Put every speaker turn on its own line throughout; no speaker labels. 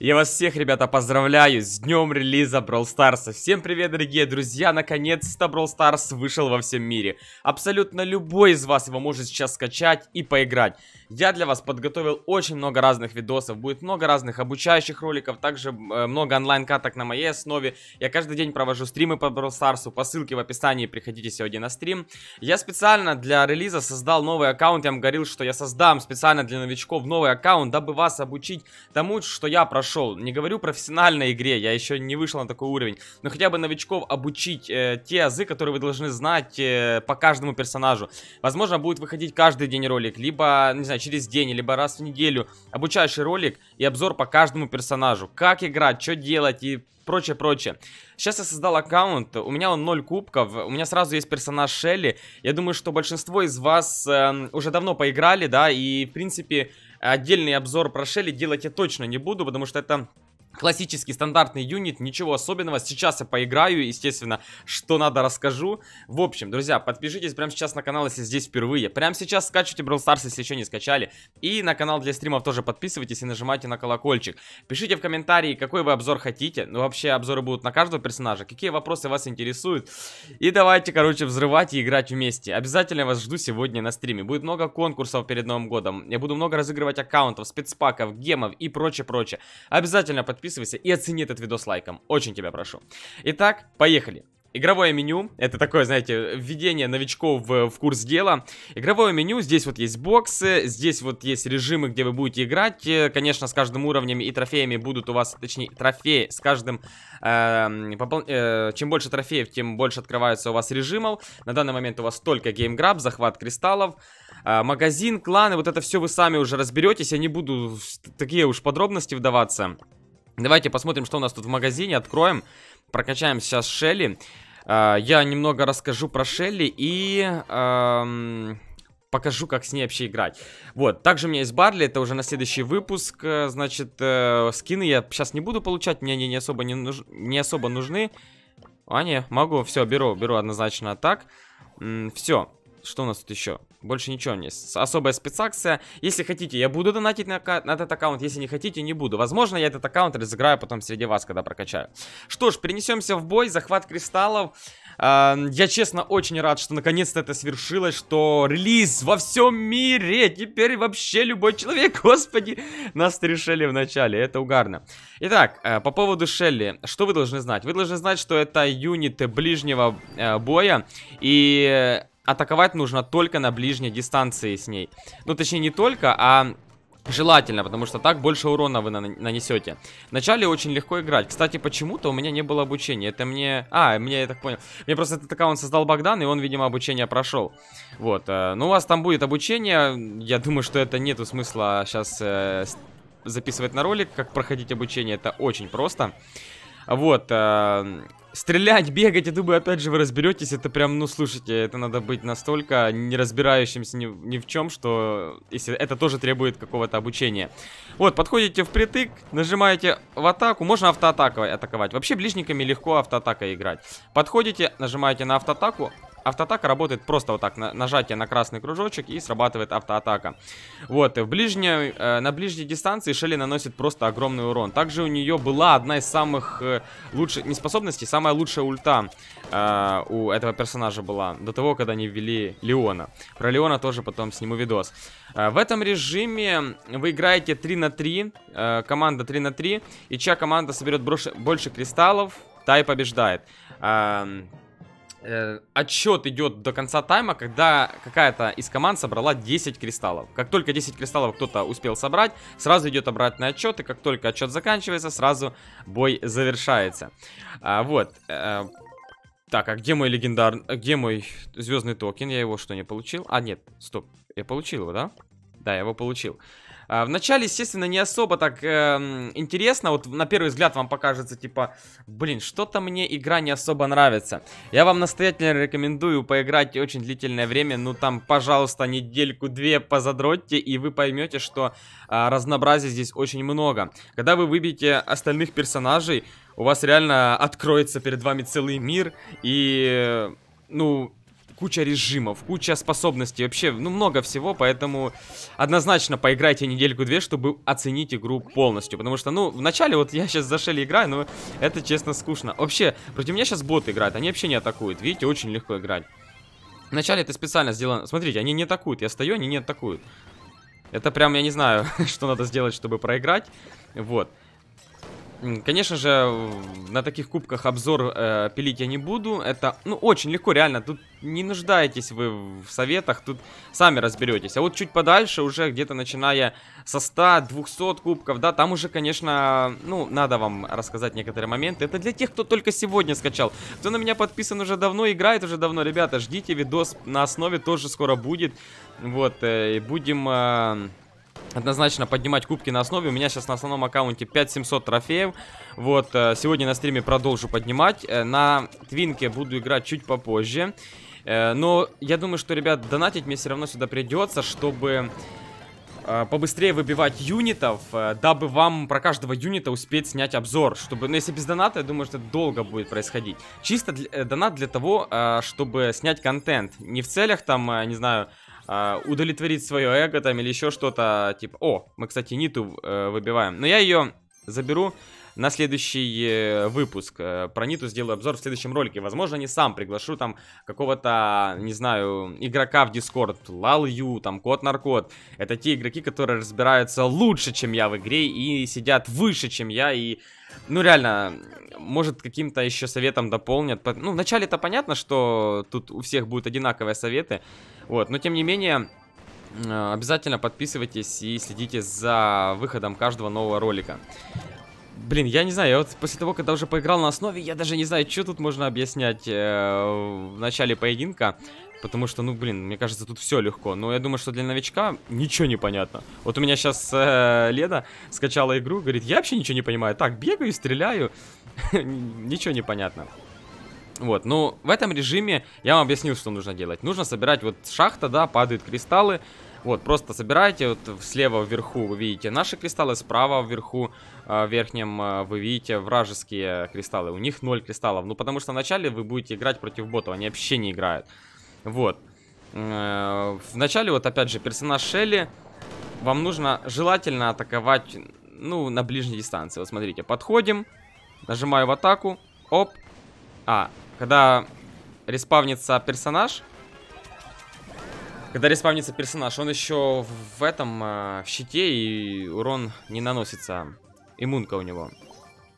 Я вас всех, ребята, поздравляю с днем релиза Brawl Stars. Всем привет, дорогие друзья! Наконец-то Brawl Stars вышел во всем мире. Абсолютно любой из вас его может сейчас скачать и поиграть. Я для вас подготовил очень много разных видосов, будет много разных обучающих роликов, также э, много онлайн-каток на моей основе. Я каждый день провожу стримы по Brawl Stars, по ссылке в описании приходите сегодня на стрим. Я специально для релиза создал новый аккаунт, я вам говорил, что я создам специально для новичков новый аккаунт, дабы вас обучить тому, что я прошу прошел. Не говорю профессиональной игре, я еще не вышел на такой уровень. Но хотя бы новичков обучить э, те азы, которые вы должны знать э, по каждому персонажу. Возможно, будет выходить каждый день ролик, либо, не знаю, через день, либо раз в неделю. Обучающий ролик и обзор по каждому персонажу. Как играть, что делать и прочее, прочее. Сейчас я создал аккаунт, у меня он 0 кубков, у меня сразу есть персонаж Шелли. Я думаю, что большинство из вас э, уже давно поиграли, да, и, в принципе, Отдельный обзор про Шелли делать я точно не буду, потому что это Классический стандартный юнит, ничего особенного. Сейчас я поиграю, естественно, что надо расскажу. В общем, друзья, подпишитесь прямо сейчас на канал, если здесь впервые. Прямо сейчас скачивайте Brawl Stars, если еще не скачали. И на канал для стримов тоже подписывайтесь и нажимайте на колокольчик. Пишите в комментарии, какой вы обзор хотите. Ну, вообще, обзоры будут на каждого персонажа. Какие вопросы вас интересуют. И давайте, короче, взрывать и играть вместе. Обязательно вас жду сегодня на стриме. Будет много конкурсов перед Новым годом. Я буду много разыгрывать аккаунтов, спецпаков, гемов и прочее-прочее. Обязательно подписывайтесь подписывайся и оцени этот видос лайком. Очень тебя прошу. Итак, поехали. Игровое меню, это такое, знаете, введение новичков в, в курс дела. Игровое меню, здесь вот есть боксы, здесь вот есть режимы, где вы будете играть. Э, конечно, с каждым уровнем и трофеями будут у вас, точнее, трофеи с каждым... Э, попол... э, чем больше трофеев, тем больше открываются у вас режимов. На данный момент у вас только геймграб, захват кристаллов э, магазин, кланы, вот это все вы сами уже разберетесь. Я не буду в такие уж подробности вдаваться. Давайте посмотрим, что у нас тут в магазине, откроем, прокачаем сейчас Шелли. А, я немного расскажу про Шелли и... Э, покажу, как с ней вообще играть. Вот, также у меня есть Барли, это уже на следующий выпуск, э, значит, э, скины я сейчас не буду получать, мне они не особо, не, нуж... не особо нужны. А, не, могу, все, беру, беру однозначно так. Все, что у нас тут еще? Больше ничего не особая спецакция. Если хотите, я буду донатить на, на этот аккаунт. Если не хотите, не буду. Возможно, я этот аккаунт разыграю потом среди вас, когда прокачаю. Что ж, перенесемся в бой. Захват кристаллов. Uh, я честно очень рад, что наконец-то это свершилось, что релиз во всем мире. Теперь вообще любой человек, господи, нас решили в начале. Это угарно. Итак, uh, по поводу Шелли. Что вы должны знать? Вы должны знать, что это юниты ближнего uh, боя. И э, атаковать нужно только на ближней дистанции с ней. Ну, точнее, не только, а Желательно, потому что так больше урона вы нанесете. Вначале очень легко играть. Кстати, почему-то у меня не было обучения. Это мне... А, мне, я так понял. Мне просто этот аккаунт создал Богдан, и он, видимо, обучение прошел. Вот. Э, ну, у вас там будет обучение. Я думаю, что это нету смысла сейчас э, записывать на ролик, как проходить обучение. Это очень просто. Вот. Э, Стрелять, бегать, я думаю, опять же вы разберетесь. Это прям, ну слушайте, это надо быть настолько не разбирающимся ни, ни в чем, что если это тоже требует какого-то обучения. Вот, подходите впритык, нажимаете в атаку. Можно автоатакой атаковать. Вообще ближниками легко автоатакой играть. Подходите, нажимаете на автоатаку, автоатака работает просто вот так, на, нажатие на красный кружочек и срабатывает автоатака. Вот, в ближней, э, на ближней дистанции Шелли наносит просто огромный урон. Также у нее была одна из самых э, лучших, не способностей, самая лучшая ульта э, у этого персонажа была, до того, когда они ввели Леона. Про Леона тоже потом сниму видос. Э, в этом режиме вы играете 3 на 3, э, команда 3 на 3, и чья команда соберет больше, кристаллов, та и побеждает. Эм, э, отчет идет до конца тайма, когда какая-то из команд собрала 10 кристаллов. Как только 10 кристаллов кто-то успел собрать, сразу идет обратный отчет, и как только отчет заканчивается, сразу бой завершается. А, вот. Э, так, а где мой легендарный... А где мой звездный токен? Я его что, не получил? А, нет, стоп. Я получил его, да? Да, я его получил. А, Вначале, естественно, не особо так э, интересно. Вот на первый взгляд вам покажется, типа, блин, что-то мне игра не особо нравится. Я вам настоятельно рекомендую поиграть очень длительное время. Ну, там, пожалуйста, недельку-две позадротьте, и вы поймете, что э, разнообразия здесь очень много. Когда вы выбьете остальных персонажей, у вас реально откроется перед вами целый мир, и... Ну, куча режимов, куча способностей, вообще, ну, много всего, поэтому однозначно поиграйте недельку-две, чтобы оценить игру полностью, потому что, ну, вначале вот я сейчас за Шелли играю, но это, честно, скучно. Вообще, против меня сейчас боты играют, они вообще не атакуют, видите, очень легко играть. Вначале это специально сделано, смотрите, они не атакуют, я стою, они не атакуют. Это прям, я не знаю, что надо сделать, чтобы проиграть, вот. Вот. Конечно же, на таких кубках обзор э, пилить я не буду. Это, ну, очень легко, реально. Тут не нуждаетесь вы в советах, тут сами разберетесь. А вот чуть подальше, уже где-то начиная со 100-200 кубков, да, там уже, конечно, ну, надо вам рассказать некоторые моменты. Это для тех, кто только сегодня скачал. Кто на меня подписан уже давно, играет уже давно. Ребята, ждите, видос на основе тоже скоро будет. Вот, э, и будем... Э, однозначно поднимать кубки на основе. У меня сейчас на основном аккаунте 5700 трофеев. Вот, э, сегодня на стриме продолжу поднимать. Э, на твинке буду играть чуть попозже. Э, но я думаю, что, ребят, донатить мне все равно сюда придется, чтобы побыстрее выбивать юнитов, дабы вам про каждого юнита успеть снять обзор, чтобы, ну если без доната, я думаю, что это долго будет происходить. Чисто для, донат для того, чтобы снять контент, не в целях там, не знаю, а, удовлетворить свое эго там или еще что-то. Типа, о, мы, кстати, Ниту э, выбиваем. Но я ее заберу на следующий э, выпуск. Э, про Ниту сделаю обзор в следующем ролике. Возможно, не сам приглашу там какого-то, не знаю, игрока в Дискорд. Лалью, там, Кот-Наркот. Это те игроки, которые разбираются лучше, чем я в игре и сидят выше, чем я и ну реально, может каким-то еще советом дополнят. Ну, вначале это понятно, что тут у всех будут одинаковые советы, вот, но тем не менее... Э, обязательно подписывайтесь и следите за выходом каждого нового ролика. Блин, я не знаю, я вот после того, когда уже поиграл на основе, я даже не знаю, что тут можно объяснять э, в начале поединка. Потому что, ну, блин, мне кажется, тут все легко. Но я думаю, что для новичка ничего не понятно. Вот у меня сейчас э, Леда скачала игру, говорит, я вообще ничего не понимаю. Так, бегаю, стреляю, ничего не понятно. Вот, ну, в этом режиме я вам объяснил, что нужно делать. Нужно собирать, вот шахта, да, падают кристаллы. Вот, просто собираете, вот слева вверху вы видите наши кристаллы, справа вверху, э, верхнем, э, вы видите вражеские кристаллы. У них 0 кристаллов, ну, потому что вначале вы будете играть против ботов, они вообще не играют. Вот. Э, Вначале, вот опять же, персонаж Шелли, вам нужно желательно атаковать, ну, на ближней дистанции. Вот смотрите, подходим, нажимаю в атаку, оп. А, когда респавнится персонаж, когда респавнится персонаж, он еще в этом, э, в щите, и урон не наносится. Иммунка у него.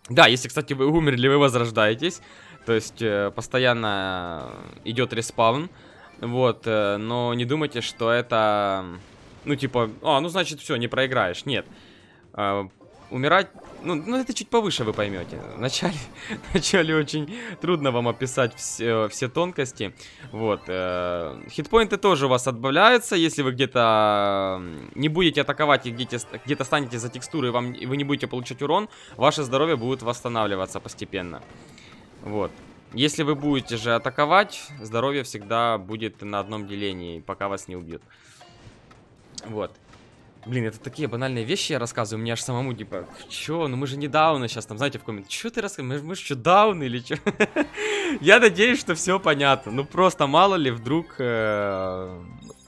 Да, если, кстати, вы умерли, вы возрождаетесь. То есть, э, постоянно идет респавн. Вот, э, но не думайте, что это... Ну, типа, а, ну, значит, все, не проиграешь. Нет. А, умирать... Ну, ну, это чуть повыше вы поймете. Вначале, вначале очень трудно вам описать все, все тонкости. Вот. Э, хитпоинты тоже у вас отбавляются. Если вы где-то не будете атаковать и где-то где станете за текстуры, и вам, и вы не будете получать урон, ваше здоровье будет восстанавливаться постепенно. Вот. Если вы будете же атаковать, здоровье всегда будет на одном делении, пока вас не убьют. Вот. Блин, это такие банальные вещи я рассказываю, мне аж самому, типа, чё, ну мы же не дауны сейчас, там, знаете, в комментах, чё ты рассказываешь, мы, мы же чё, дауны или чё? Я надеюсь, что все понятно, ну просто мало ли вдруг э,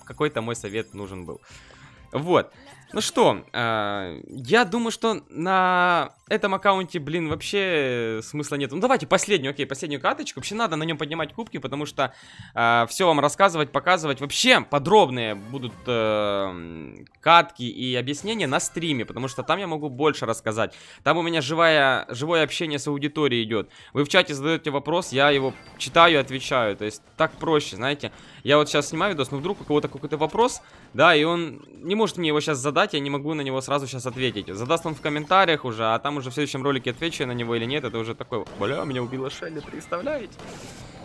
какой-то мой совет нужен был. Вот, ну что, э, я думаю, что на этом аккаунте, блин, вообще э, смысла нет. Ну давайте последнюю, окей, последнюю каточку. Вообще надо на нем поднимать кубки, потому что э, а, все вам рассказывать, показывать. Вообще подробные будут э, катки и объяснения на стриме, потому что там я могу больше рассказать. Там у меня живое живое общение с аудиторией идет. Вы в чате задаете вопрос, я его читаю отвечаю. То есть так проще, знаете. Я вот сейчас снимаю видос, но вдруг у кого-то какой-то вопрос, да, и он не может мне его сейчас задать, я не могу на него сразу сейчас ответить. Задаст он в комментариях уже, а там уже в следующем ролике отвечу я на него или нет, это уже такой, бля, меня убила Шелли, представляете?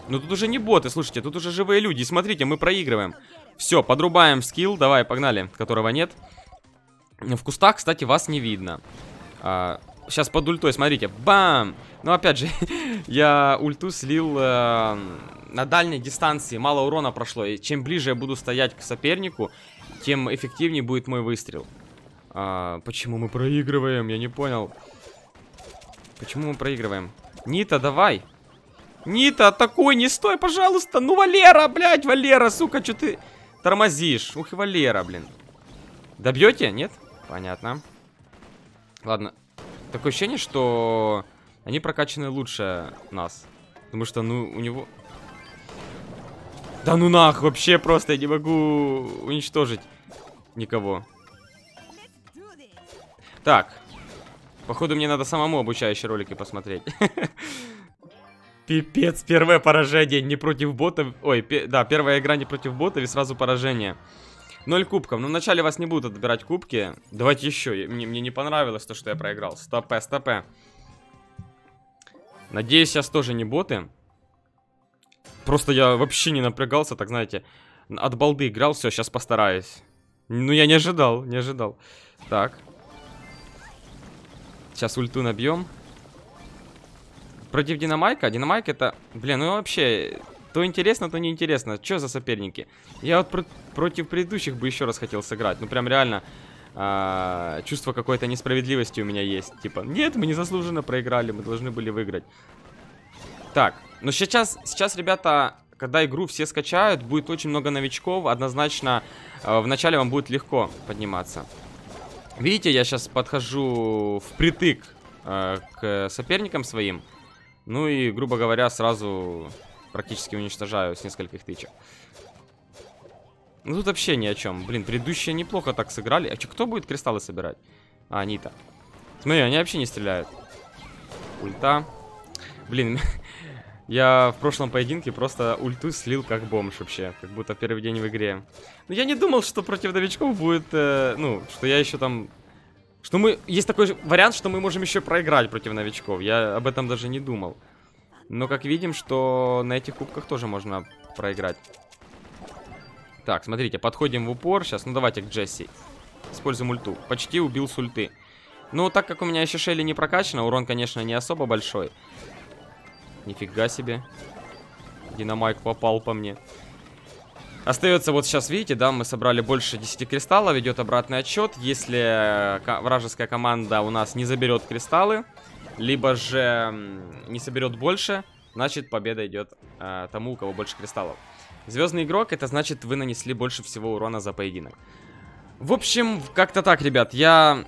Ну тут уже не боты, слушайте, тут уже живые люди, смотрите, мы проигрываем. Все, подрубаем скилл, давай, погнали, которого нет. В кустах, кстати, вас не видно. А, сейчас под ультой, смотрите, бам! Ну опять же, я ульту слил э, на дальней дистанции, мало урона прошло, и чем ближе я буду стоять к сопернику, тем эффективнее будет мой выстрел. А, почему мы проигрываем, я не понял. Почему мы проигрываем? Нита, давай. Нита, такой не стой, пожалуйста. Ну, Валера, блядь, Валера, сука, что ты тормозишь? Ух, и Валера, блин. Добьете? Нет? Понятно. Ладно. Такое ощущение, что они прокачаны лучше нас. Потому что, ну, у него... Да ну нах, вообще просто я не могу уничтожить никого. Так, Походу, мне надо самому обучающие ролики посмотреть. Пипец, первое поражение не против бота. Ой, да, первая игра не против бота и сразу поражение. Ноль кубков. Ну, вначале вас не будут отбирать кубки. Давайте еще. Мне, мне не понравилось то, что я проиграл. Стопе, стопе. Надеюсь, сейчас тоже не боты. Просто я вообще не напрягался, так знаете. От балды играл, все, сейчас постараюсь. Ну, я не ожидал, не ожидал. Так, Сейчас ульту набьем. Против Динамайка. Динамайк это... Блин, ну вообще... То интересно, то неинтересно. Что за соперники? Я вот про против предыдущих бы еще раз хотел сыграть. Ну прям реально... А, чувство какой-то несправедливости у меня есть. Типа, нет, мы незаслуженно проиграли, мы должны были выиграть. Так, ну сейчас, сейчас, ребята, когда игру все скачают, будет очень много новичков, однозначно э, вначале вам будет легко подниматься. Видите, я сейчас подхожу впритык э, к соперникам своим. Ну и, грубо говоря, сразу практически уничтожаю с нескольких тычек. Ну тут вообще ни о чем. Блин, предыдущие неплохо так сыграли. А че кто будет кристаллы собирать? А, они-то. Смотри, они вообще не стреляют. Ульта. Блин, Я в прошлом поединке просто ульту слил как бомж вообще, как будто первый день в игре. Но я не думал, что против новичков будет, э, ну, что я еще там... Что мы... Есть такой вариант, что мы можем еще проиграть против новичков. Я об этом даже не думал. Но как видим, что на этих кубках тоже можно проиграть. Так, смотрите, подходим в упор. Сейчас, ну давайте к Джесси. Используем ульту. Почти убил с ульты. Ну, так как у меня еще Шелли не прокачана, урон, конечно, не особо большой. Нифига себе. Динамайк попал по мне. Остается вот сейчас, видите, да, мы собрали больше 10 кристаллов, идет обратный отсчет. Если э, вражеская команда у нас не заберет кристаллы, либо же не соберет больше, значит победа идет э, тому, у кого больше кристаллов. Звездный игрок, это значит вы нанесли больше всего урона за поединок. В общем, как-то так, ребят, я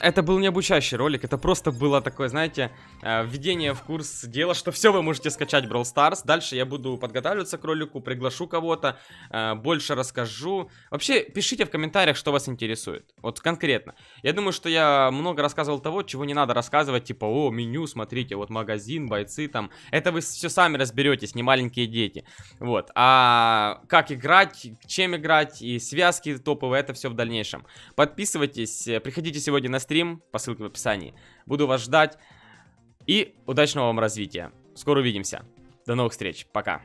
это был не обучающий ролик, это просто было такое, знаете, э, введение в курс дела, что все, вы можете скачать Brawl Stars. Дальше я буду подготавливаться к ролику, приглашу кого-то, э, больше расскажу. Вообще, пишите в комментариях, что вас интересует. Вот конкретно. Я думаю, что я много рассказывал того, чего не надо рассказывать, типа, о, меню, смотрите, вот магазин, бойцы там. Это вы все сами разберетесь, не маленькие дети. Вот. А как играть, чем играть и связки топовые, это все в дальнейшем. Подписывайтесь, э, приходите сегодня на стрим по ссылке в описании. Буду вас ждать. И удачного вам развития. Скоро увидимся. До новых встреч. Пока.